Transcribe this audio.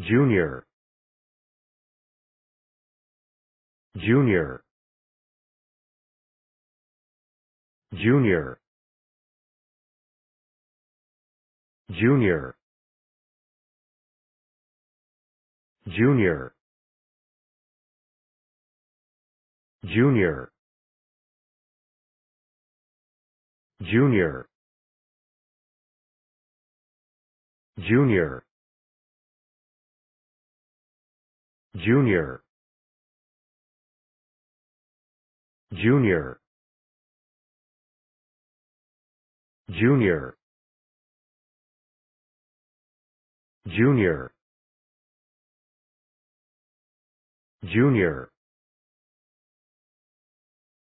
Junior. Junior. Junior. Junior. Junior. Junior. Junior. Junior. Junior. Junior. Junior. Junior. Junior.